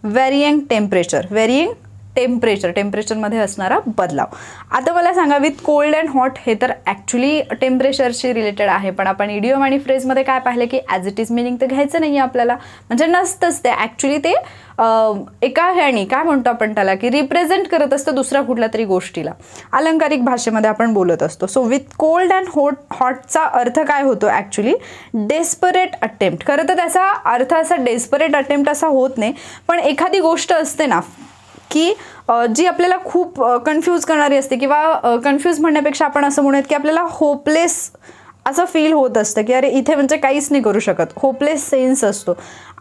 varying temperature varying temperature टेम्परेचरमध्ये असणारा बदलाव आता मला सांगा विथ कोल्ड अँड हॉट हे तर ॲक्च्युली टेम्परेचरशी रिलेटेड आहे पण आपण इडिओम आणि फ्रेजमध्ये काय पाहिलं की ॲज इट इज मिनिंग तर घ्यायचं नाही आहे आपल्याला म्हणजे नसतंच ते ॲक्च्युली ते एका ह्याने काय म्हणतो आपण त्याला की रिप्रेझेंट करत असतं दुसऱ्या कुठल्या तरी गोष्टीला अलंकारिक भाषेमध्ये आपण बोलत असतो so with cold and hot हॉटचा अर्थ काय होतो ॲक्च्युली डेस्परेट अटेम्प्ट खरं तर त्याचा अर्थ असा डेस्परेट अटेम्प्ट असा होत नाही पण एखादी गोष्ट असते ना की जी आपल्याला खूप कन्फ्यूज करणारी असते किंवा कन्फ्यूज म्हणण्यापेक्षा आपण असं म्हणूयात की आपल्याला होपलेस असं फील होत असतं की अरे इथे म्हणजे काहीच नाही करू शकत होपलेस सेन्स असतो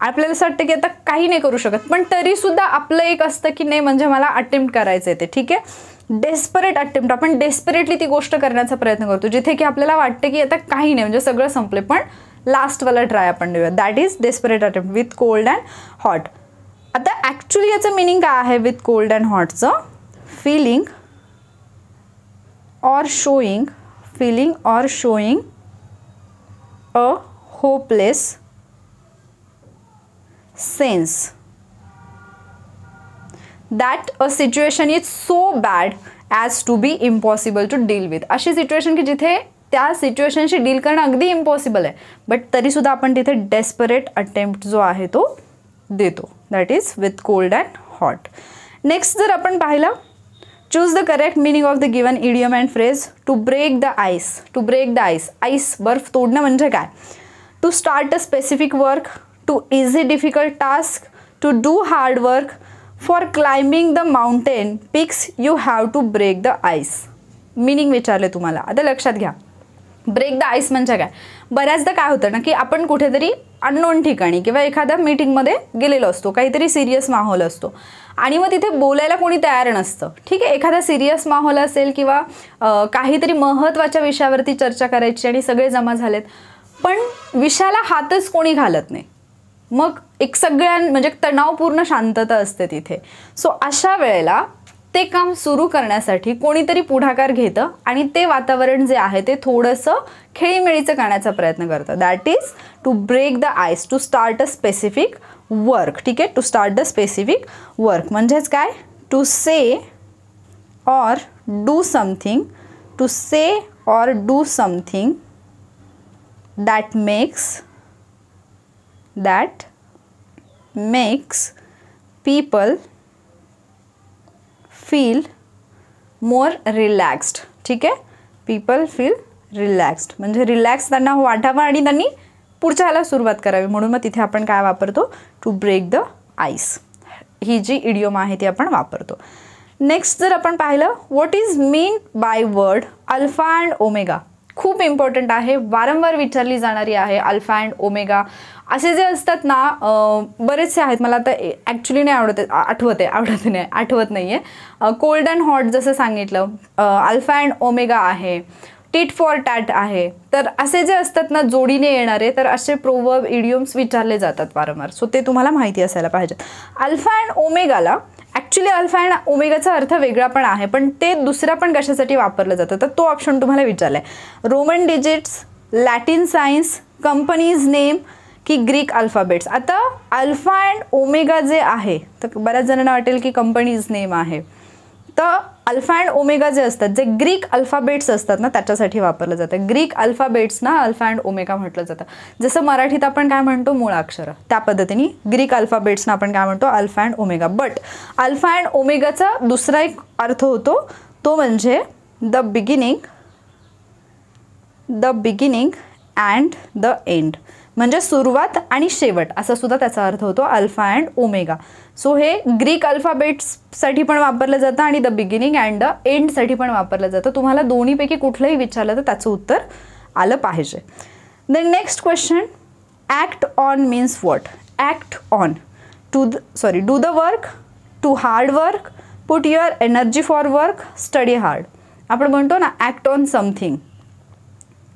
आपल्याला असं वाटतं की आता काही नाही करू शकत पण तरीसुद्धा आपलं एक असतं की नाही म्हणजे मला अटेम्प्ट करायचं आहे ते ठीक आहे डेस्परेट अटेम्प्ट आपण डेस्परेटली ती गोष्ट करण्याचा प्रयत्न करतो जिथे की आपल्याला वाटतं की आता काही नाही म्हणजे सगळं संपले पण लास्टवाला ट्राय आपण देऊया that is desperate attempt with cold and hot आता ॲक्च्युली याचं मिनिंग काय आहे विथ कोल्ड अँड हॉटचं feeling or showing feeling or showing a hopeless sense that a situation is so bad as to be impossible to deal with अशी situation की जिथे त्या सिच्युएशनशी deal करणं अगदी इम्पॉसिबल आहे बट तरीसुद्धा आपण तिथे डेस्परेट अटेम्प्ट जो आहे तो देतो that is with cold and hot next जर आपण पाहिलं choose the correct meaning of the given idiom and phrase to break the ice to break the ice ice बर्फ तोडणं म्हणजे काय to start a specific work to easy difficult task to do hard work for climbing the mountain peaks you have to break the ice meaning विचारले तुम्हाला आता लक्षात घ्या break the ice म्हणजे काय बऱ्याचदा काय होतं ना की आपण कुठेतरी अननोन ठिकाणी किंवा एखाद्या मीटिंगमध्ये गेलेलो असतो काहीतरी सिरियस माहोल असतो आणि मग तिथे बोलायला कोणी तयार नसतं ठीक आहे एखादा सिरियस माहोल असेल किंवा काहीतरी महत्त्वाच्या विषयावरती चर्चा करायची आणि सगळे जमा झालेत पण विषयाला हातच कोणी घालत नाही मग एक सगळ्यां म्हणजे तणावपूर्ण शांतता असते तिथे सो अशा वेळेला ते काम सुरू करण्यासाठी कोणीतरी पुढाकार घेतं आणि ते वातावरण जे आहे ते थोडंसं खेळीमेळीचं करण्याचा प्रयत्न करतं that is to break the ice to start a specific work ठीक आहे to start the specific work म्हणजेच काय to say or do something to say or do something that makes that makes people feel more relaxed ठीक आहे people feel relaxed म्हणजे relax त्यांना वाटावं आणि त्यांनी पुढच्या ह्याला सुरुवात करावी म्हणून मग तिथे आपण काय वापरतो टू ब्रेक द आईस ही जी इडिओम आहे ती आपण वापरतो नेक्स्ट जर आपण पाहिलं what is mean by word alpha and omega खूप इम्पॉर्टंट आहे वारंवार विचारली जाणारी आहे अल्फा अँड ओमेगा असे जे असतात ना बरेचसे आहेत मला आता ॲक्च्युली नाही आवडत आठवत आहे आवडत नाही आठवत नाही आहे कोल्ड अँड हॉट जसं सांगितलं अल्फा अँड ओमेगा आहे टिट फॉर टॅट आहे तर असे जे असतात ना जोडीने येणारे तर असे प्रोवर्ब इडियम्स विचारले जातात वारंवार सो ते तुम्हाला माहिती असायला पाहिजे अल्फा अँड ओमेगाला ॲक्च्युली अल्फा अँड ओमेगाचा अर्थ वेगळा पण आहे पण ते दुसरा पण कशासाठी वापरलं जातं तर तो ऑप्शन तुम्हाला विचारलाय Roman digits Latin science companies name की ग्रीक अल्फाबेट्स आता अल्फा अँड ओमेगा जे आहे तर बऱ्याच जणांना वाटेल की कंपनीज नेम आहे तर अल्फा अँड ओमेगा जे असतात जे ग्रीक अल्फाबेट्स असतात ना त्याच्यासाठी वापरलं जातं ग्रीक अल्फाबेट्सना अल्फा अँड ओमेगा म्हटलं जातं जसं मराठीत आपण काय म्हणतो अक्षर त्या पद्धतीने ग्रीक अल्फाबेट्सना आपण काय म्हणतो alpha and omega but alpha and ओमेगाचा दुसरा एक अर्थ होतो तो म्हणजे the beginning the beginning and the end म्हणजे सुरुवात आणि शेवट असा सुद्धा त्याचा अर्थ होतो अल्फा अँड ओमेगा सो हे ग्रीक अल्फाबेट्ससाठी पण वापरलं जातं आणि द बिगिनिंग अँड द एंडसाठी पण वापरलं जातं तुम्हाला दोन्हीपैकी कुठलंही विचारलं तर त्याचं उत्तर आलं पाहिजे the next question act on means what act on to the sorry do the work to hard work put your energy for work study hard आपण म्हणतो ना act on something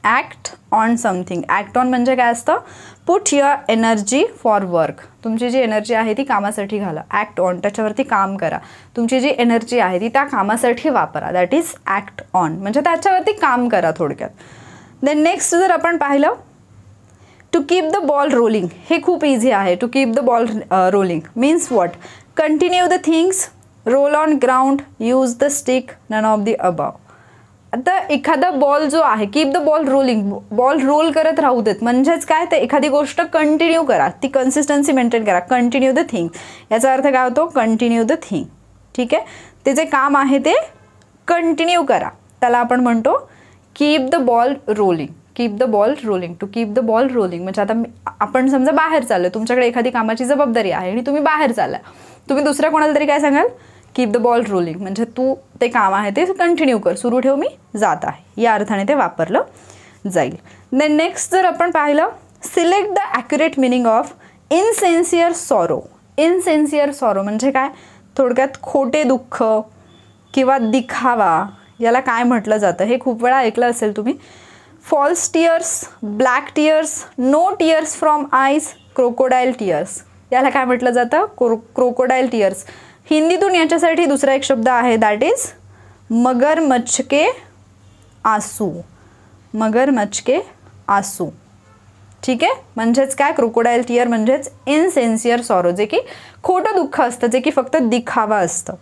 act on something act on म्हणजे काय असतं put your energy for work तुमची जी energy आहे ती कामासाठी घाला ॲक्ट ऑन त्याच्यावरती काम करा तुमची जी एनर्जी आहे ती त्या कामासाठी वापरा दॅट इज ॲक्ट ऑन म्हणजे त्याच्यावरती काम करा थोडक्यात देन नेक्स्ट जर आपण पाहिलं to keep the ball rolling हे खूप इझी आहे to keep the ball rolling means what continue the things roll on ground use the stick none of the above आता एखादा बॉल जो आहे keep the ball rolling ball roll करत राहू देत म्हणजेच काय तर एखादी गोष्ट कंटिन्यू करा ती कन्सिस्टन्सी मेंटेन करा कंटिन्यू द थिंग याचा अर्थ काय होतो कंटिन्यू द थिंग ठीक आहे ते जे काम आहे ते कंटिन्यू करा त्याला आपण म्हणतो keep the ball rolling keep the ball rolling to keep the ball rolling म्हणजे आता आपण समजा बाहेर चाललो तुमच्याकडे एखादी कामाची जबाबदारी आहे आणि तुम्ही बाहेर चालला तुम्ही दुसऱ्या कोणाला तरी काय सांगाल कीप द बॉल रोलिंग म्हणजे तू ते काम आहे ते कंटिन्यू कर सुरू ठेव मी जात आहे या अर्थाने ते वापरलं जाईल देन नेक्स्ट जर आपण पाहिलं select the accurate meaning of insincere sorrow insincere sorrow म्हणजे काय थोडक्यात खोटे दुःख किंवा दिखावा याला काय म्हटलं जातं हे खूप वेळा ऐकलं असेल तुम्ही false tears black tears no tears from eyes crocodile tears याला काय म्हटलं जातं क्रो क्रोकोडाईल टिअर्स हिंदीतून याच्यासाठी दुसरा एक शब्द आहे दॅट इज मगर मचके आसू मगर मचके आसू ठीक आहे म्हणजेच काय क्रोकोडाईल टिअर म्हणजेच इनसेन्सियर सॉरो जे की खोटं दुःख असतं जे की फक्त दिखावा असतं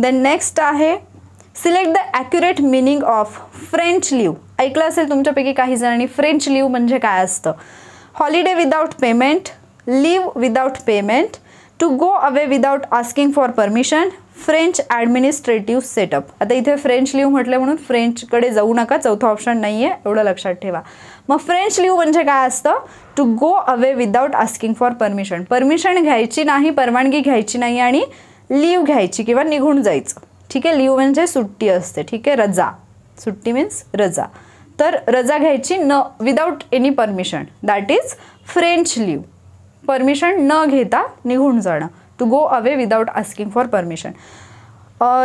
देन नेक्स्ट आहे select the accurate meaning of French leave ऐकलं असेल तुमच्यापैकी काही जणांनी फ्रेंच लिव्ह म्हणजे काय असतं holiday without payment leave without payment to go away without asking for permission French administrative setup आता इथे फ्रेंच लिव्ह म्हटलं म्हणून फ्रेंचकडे जाऊ नका चौथं ऑप्शन नाही आहे एवढं लक्षात ठेवा मग फ्रेंच लिव्ह म्हणजे काय असतं to go away without asking for permission permission घ्यायची नाही परवानगी घ्यायची नाही आणि लीव घ्यायची किंवा निघून जायचं ठीक आहे लिव्ह म्हणजे सुट्टी असते ठीक आहे रजा सुट्टी मीन्स रजा तर रजा घ्यायची न without any permission that is French leave permission न घेता निघून जाणं to go away without asking for permission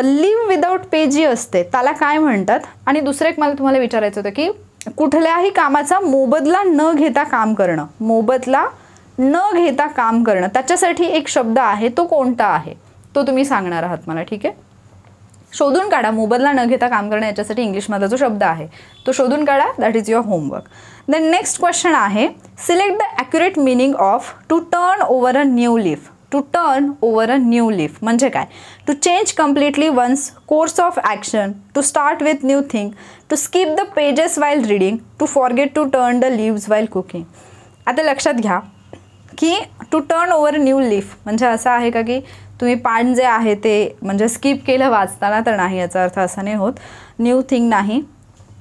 leave without pay जी असते त्याला काय म्हणतात आणि दुसरं एक मला तुम्हाला विचारायचं होतं की कुठल्याही कामाचा मोबदला न घेता काम करणं मोबदला न घेता काम करणं त्याच्यासाठी एक शब्द आहे तो कोणता आहे तो तुम्ही सांगणार आहात मला ठीक आहे शोधून काढा मोबदला न घेता काम करणं याच्यासाठी इंग्लिशमधला जो शब्द आहे तो शोधून काढा that is your homework then next question आहे select the accurate meaning of to turn over a new leaf to turn over a new leaf म्हणजे काय to change completely one's course of action to start with new thing to skip the pages while reading to forget to turn the leaves while cooking आता लक्षात घ्या की to turn over new leaf म्हणजे असं आहे का की तुम्ही पान जे आहे ते म्हणजे स्किप केलं वाचताना तर नाही याचा अर्थ असा नाही होत न्यू थिंग नाही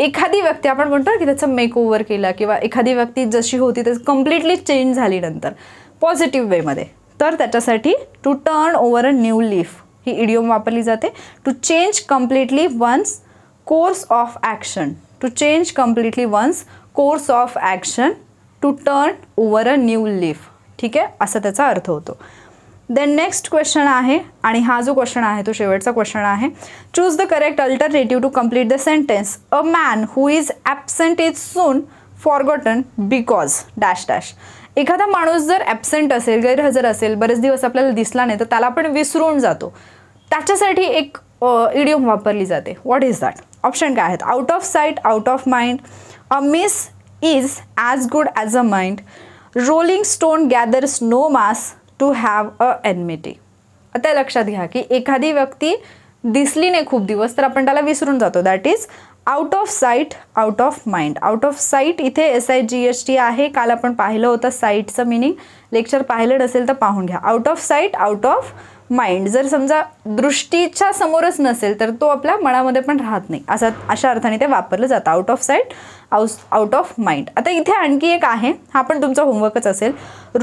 एखादी व्यक्ती आपण म्हणतो की त्याचं मेक ओव्हर केला किंवा एखादी व्यक्ती जशी होती त्याचं कम्प्लिटली चेंज झाली नंतर पॉझिटिव्ह वेमध्ये तर त्याच्यासाठी to turn over a new leaf ही इडिओम वापरली जाते to change completely one's course of action to change completely one's course of action to turn over a new leaf ठीक आहे असा त्याचा अर्थ होतो देन नेक्स्ट क्वेश्चन आहे आणि हा जो क्वेश्चन आहे तो शेवटचा क्वेश्चन आहे choose the correct alternative to complete the sentence a man who is absent is soon forgotten because dash dash एखादा माणूस जर ॲबसेंट असेल गैरहजर असेल बरेच दिवस आपल्याला दिसला नाही तर त्याला आपण विसरून जातो त्याच्यासाठी एक इडियम वापरली जाते व्हॉट इज दॅट ऑप्शन काय आहेत out of sight out of mind a miss is as good as a mind rolling stone gathers no moss to have a enmity आता लक्षात घ्या की एखादी व्यक्ती दिसली नाही खूप दिवस तर आपण त्याला विसरून जातो that is out of sight out of mind out of sight इथे S I G S T आहे काल आपण पाहिलं होतं साईटचं मिनिंग लेक्चर पाहिलं नसेल तर पाहून घ्या out of sight out of mind जर समजा दृष्टीच्या समोरच नसेल तर तो आपल्या मनामध्ये पण राहत नाही असं अशा अर्थाने ते वापरलं जातं out of sight out out of mind आता इथे आणखी एक आहे हा पण तुमचा होमवर्कच असेल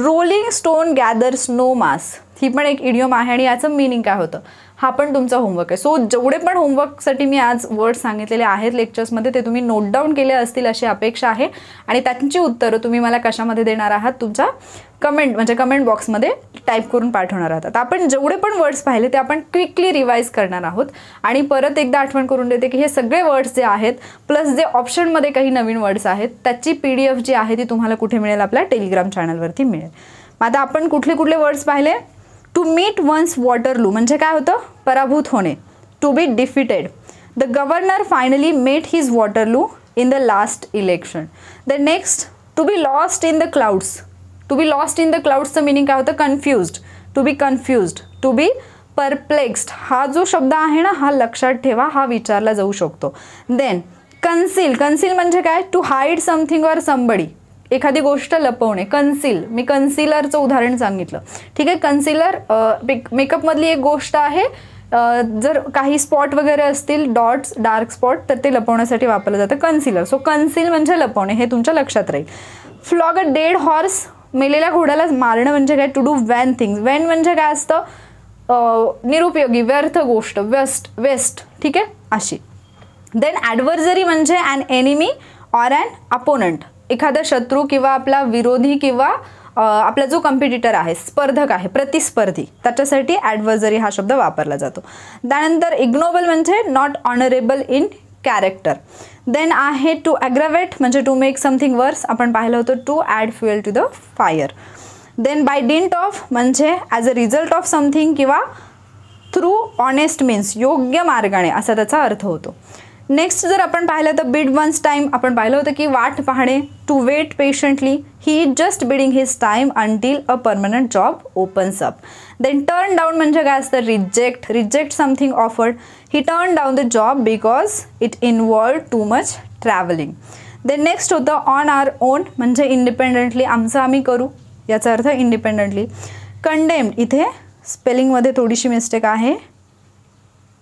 rolling stone gather snow moss ही पण एक इडियम आहे आणि याचं मिनिंग काय होतं हा पण तुमचा होमवर्क आहे सो जेवढे पण होमवर्कसाठी मी आज वर्ड सांगितलेले आहेत लेक्चर्समध्ये ते तुम्ही नोट डाऊन केले असतील अशी अपेक्षा आहे आणि त्यांची उत्तरं तुम्ही मला कशामध्ये देणार आहात तुमच्या कमेंट म्हणजे कमेंट बॉक्समध्ये टाईप करून पाठवणार आहात आता आपण जेवढे पण वर्ड्स पाहिले ते आपण क्विकली रिवाईज करणार आहोत आणि परत एकदा आठवण करून देते की हे सगळे वर्ड्स जे आहेत प्लस जे ऑप्शनमध्ये काही नवीन वर्ड्स आहेत त्याची पी डी एफ जी आहे ती तुम्हाला कुठे मिळेल आपल्या टेलिग्राम चॅनलवरती मिळेल मग आता आपण कुठले कुठले वर्ड्स पाहिले टू मीट वन्स वॉटरलू म्हणजे काय होतं पराभूत होणे to be defeated the governor finally met his Waterloo in the last election the next to be lost in the clouds to be lost in द क्लाउड्सचं मिनिंग काय होतं confused to be confused to be perplexed हा जो शब्द आहे ना हा लक्षात ठेवा हा विचारला जाऊ शकतो देन कन्सिल कन्सील म्हणजे काय to hide something or somebody एखादी गोष्ट लपवणे कन्सिल मी कन्सिलरचं उदाहरण सांगितलं ठीक आहे कन्सिलर मेकअपमधली एक गोष्ट आहे जर काही स्पॉट वगैरे असतील डॉट्स डार्क स्पॉट तर ते लपवण्यासाठी वापरलं जातं कन्सिलर सो कन्सिल म्हणजे लपवणे हे तुमच्या लक्षात राहील फ्लॉग अ डेड हॉर्स मेलेल्या घोड्याला मारणं म्हणजे काय to do vain thing vain म्हणजे काय असतं निरुपयोगी व्यर्थ गोष्ट वेस्ट वेस्ट ठीक आहे अशी देन ॲडव्हर्जरी म्हणजे an enemy or an opponent एखादा शत्रू किंवा आपला विरोधी किंवा आपला जो कॉम्पिटिटर आहे स्पर्धक आहे प्रतिस्पर्धी त्याच्यासाठी ॲडव्हर्जरी हा शब्द वापरला जातो त्यानंतर इग्नोबल म्हणजे not honourable in character then आहे टू ॲग्रवेट म्हणजे टू मेक समथिंग वर्स आपण पाहिलं होतं to add fuel to the fire then by dint of म्हणजे as a result of something किंवा थ्रू ऑनेस्ट मीन्स योग्य मार्गाने असा त्याचा अर्थ होतो नेक्स्ट जर आपण पाहिलं तर बीड वन्स टाईम आपण पाहिलं होतं की वाट पाहणे to wait patiently he is just biding his time until a permanent job opens up then turn down म्हणजे काय असतं reject reject something offered he turn down the job because it involved too much travelling then next होतं on our own म्हणजे independently आमचं आम्ही करू याचा अर्थ इंडिपेंडंटली कंडेम्ड इथे स्पेलिंगमध्ये थोडीशी मिस्टेक आहे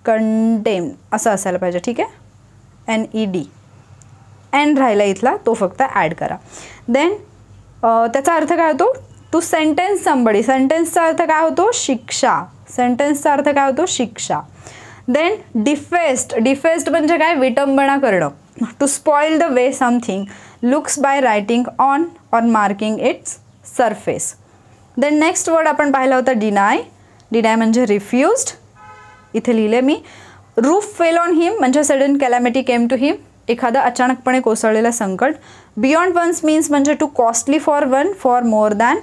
कंडेम्ड असं असायला पाहिजे ठीक आहे एन ई डी एन राहिला इथला तो फक्त ॲड करा देन त्याचा अर्थ काय होतो टू सेंटेन्स संबडी सेंटेन्सचा अर्थ काय होतो शिक्षा सेंटेन्सचा अर्थ काय होतो शिक्षा देन डिफेस्ट डिफेस्ट म्हणजे काय विटंबना करणं to spoil the way something looks by writing on or marking its surface then next word आपण पाहिला होता डिनाय डिनाय म्हणजे रिफ्युज्ड इथे लिहिले मी रूफ फेल ऑन हिम म्हणजे sudden calamity came to him एखादा अचानकपणे कोसळलेलं संकट बियॉन्ड वन्स मीन्स म्हणजे too costly for one for more than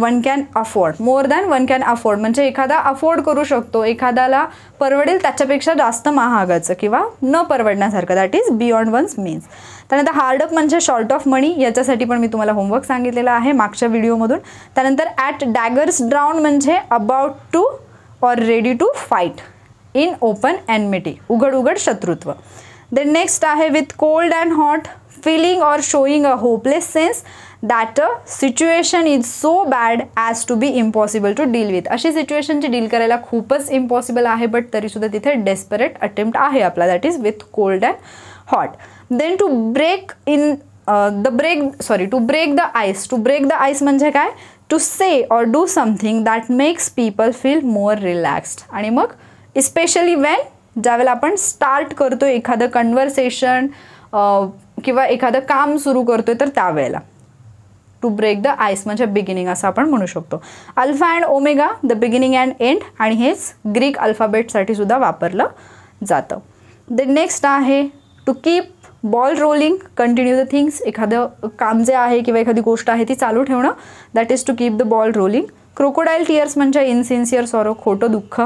one can afford more than one can afford म्हणजे एखादा अफोर्ड करू शकतो एखाद्याला परवडेल त्याच्यापेक्षा जास्त महागाचं किंवा न परवडण्यासारखं that is beyond one's means त्यानंतर हार्डअप म्हणजे शॉर्ट ऑफ मनी याच्यासाठी पण मी तुम्हाला होमवर्क सांगितलेलं आहे मागच्या व्हिडिओमधून त्यानंतर ॲट डॅगर्स ड्राउन म्हणजे about to or ready to fight in open enmity उघड उघड शत्रुत्व देन नेक्स्ट आहे with cold and hot feeling or showing a hopeless sense that a situation is so bad as to be impossible to deal with अशी situation deal करायला खूपच impossible आहे but तरीसुद्धा तिथे डेस्परेट अटेम्प्ट आहे आपला that is with cold and hot then to break in the break sorry to break the ice to break the ice म्हणजे काय to say or do something that makes people feel more relaxed आणि मग especially Wien ज्यावेळेला आपण start करतो एखादं conversation uh, किंवा एखादं काम सुरू करतोय तर त्यावेळेला टू ब्रेक द आईस म्हणजे बिगिनिंग असं आपण म्हणू शकतो alpha and omega the beginning and end आणि हेच ग्रीक अल्फाबेटसाठी सुद्धा वापरलं जातं द नेक्स्ट आहे to keep ball rolling continue the things एखादं काम जे आहे किंवा एखादी गोष्ट आहे ती चालू ठेवणं that is to keep the ball rolling crocodile tears म्हणजे इनसिन्सिअर सॉरो खोटं दुःख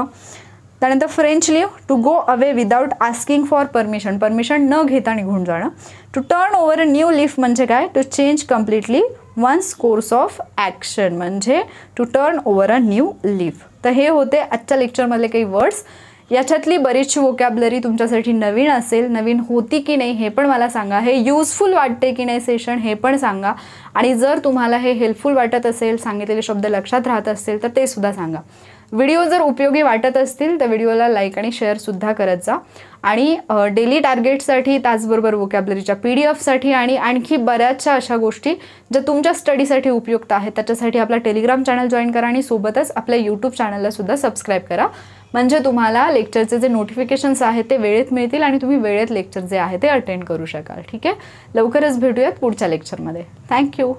त्यानंतर French leave to go away without asking for permission permission न घेता निघून जाणं to turn over a new leaf म्हणजे काय to change completely one's course of action म्हणजे to turn over a new leaf तर हे होते आजच्या लेक्चरमधले काही वर्ड्स याच्यातली बरीचशी वोकॅबलरी तुमच्यासाठी नवीन असेल नवीन होती की नाही हे पण मला सांगा हे यूजफुल वाटते की नाही सेशन हे पण सांगा आणि जर तुम्हाला हे हेल्पफुल वाटत असेल सांगितलेले शब्द लक्षात राहत असतील तर ते सुद्धा सांगा व्हिडिओ जर उपयोगी वाटत असतील तर व्हिडिओला लाईक आणि शेअरसुद्धा करत जा आणि डेली टार्गेटसाठी त्याचबरोबर वोकॅबलरीच्या पी डी एफसाठी आणि आणखी बऱ्याचशा अशा गोष्टी ज्या तुमच्या स्टडीसाठी उपयुक्त आहेत त्याच्यासाठी आपला टेलिग्राम चॅनल जॉईन करा आणि सोबतच आपल्या यूट्यूब चॅनललासुद्धा सबस्क्राईब करा म्हणजे तुम्हाला लेक्चरचे जे नोटिफिकेशन्स आहेत ते वेळेत मिळतील आणि तुम्ही वेळेत लेक्चर जे आहे ते अटेंड करू शकाल ठीक आहे लवकरच भेटूयात पुढच्या लेक्चरमध्ये थँक्यू